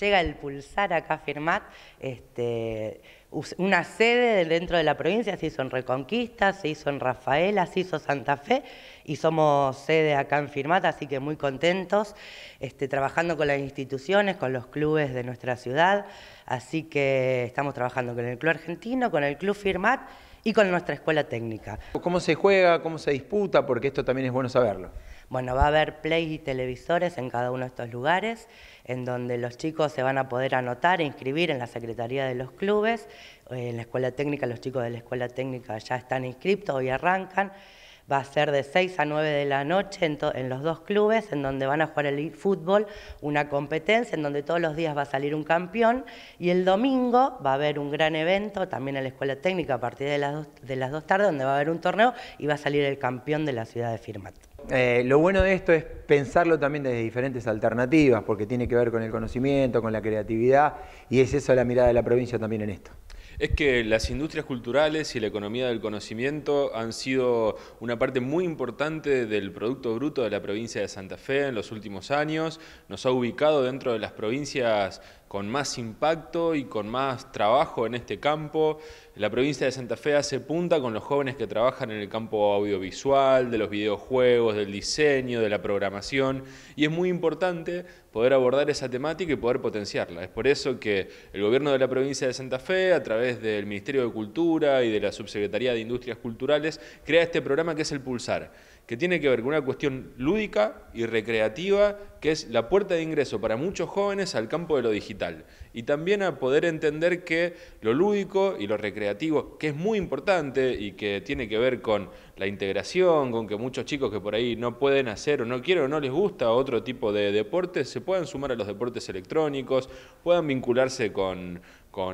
Llega el Pulsar acá Firmat, este, una sede dentro de la provincia, se hizo en Reconquista, se hizo en Rafaela, se hizo Santa Fe y somos sede acá en Firmat, así que muy contentos, este, trabajando con las instituciones, con los clubes de nuestra ciudad, así que estamos trabajando con el Club Argentino, con el Club Firmat y con nuestra escuela técnica. ¿Cómo se juega? ¿Cómo se disputa? Porque esto también es bueno saberlo. Bueno, va a haber play y televisores en cada uno de estos lugares, en donde los chicos se van a poder anotar e inscribir en la Secretaría de los Clubes. Eh, en la Escuela Técnica, los chicos de la Escuela Técnica ya están inscriptos, y arrancan. Va a ser de 6 a 9 de la noche en, los dos clubes, en donde van a jugar el fútbol, una competencia en donde todos los días va a salir un campeón. Y el domingo va a haber un gran evento también en la Escuela Técnica a partir de las 2 de las dos tardes, donde va a haber un torneo y va a salir el campeón de la ciudad de Firmat. Eh, lo bueno de esto es pensarlo también desde diferentes alternativas, porque tiene que ver con el conocimiento, con la creatividad, y es eso la mirada de la provincia también en esto. Es que las industrias culturales y la economía del conocimiento han sido una parte muy importante del Producto Bruto de la provincia de Santa Fe en los últimos años. Nos ha ubicado dentro de las provincias con más impacto y con más trabajo en este campo. La provincia de Santa Fe hace punta con los jóvenes que trabajan en el campo audiovisual, de los videojuegos, del diseño, de la programación, y es muy importante poder abordar esa temática y poder potenciarla. Es por eso que el gobierno de la provincia de Santa Fe, a través del Ministerio de Cultura y de la Subsecretaría de Industrias Culturales, crea este programa que es el Pulsar, que tiene que ver con una cuestión lúdica y recreativa, que es la puerta de ingreso para muchos jóvenes al campo de lo digital y también a poder entender que lo lúdico y lo recreativo, que es muy importante y que tiene que ver con la integración, con que muchos chicos que por ahí no pueden hacer o no quieren o no les gusta otro tipo de deportes, se puedan sumar a los deportes electrónicos, puedan vincularse con,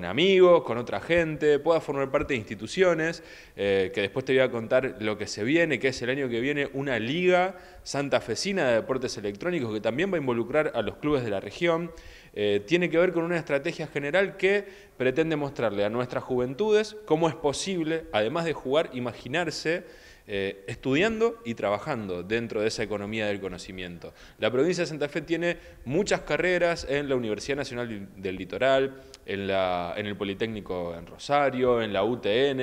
amigos, con otra gente, puedan formar parte de instituciones, eh, que después te voy a contar lo que se viene, que es el año que viene una liga santafesina de deportes electrónicos que también va a involucrar a los clubes de la región. Eh, tiene que ver con una estrategia general que pretende mostrarle a nuestras juventudes cómo es posible, además de jugar, imaginarse eh, estudiando y trabajando dentro de esa economía del conocimiento. La provincia de Santa Fe tiene muchas carreras en la Universidad Nacional del Litoral, en, la, en el Politécnico en Rosario, en la UTN.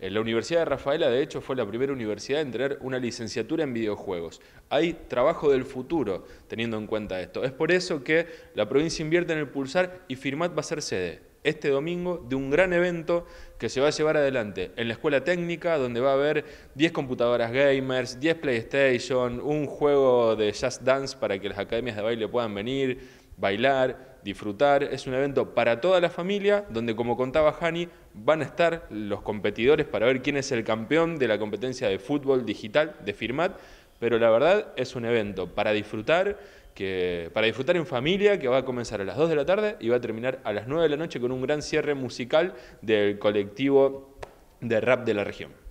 En la Universidad de Rafaela, de hecho, fue la primera universidad en tener una licenciatura en videojuegos. Hay trabajo del futuro teniendo en cuenta esto. Es por eso que la provincia invierte en el Pulsar y Firmat va a ser sede este domingo de un gran evento que se va a llevar adelante en la escuela técnica, donde va a haber 10 computadoras gamers, 10 PlayStation, un juego de jazz dance para que las academias de baile puedan venir, bailar, disfrutar. Es un evento para toda la familia, donde como contaba Hani, van a estar los competidores para ver quién es el campeón de la competencia de fútbol digital de Firmat, pero la verdad es un evento para disfrutar que, para disfrutar en familia, que va a comenzar a las 2 de la tarde y va a terminar a las 9 de la noche con un gran cierre musical del colectivo de rap de la región.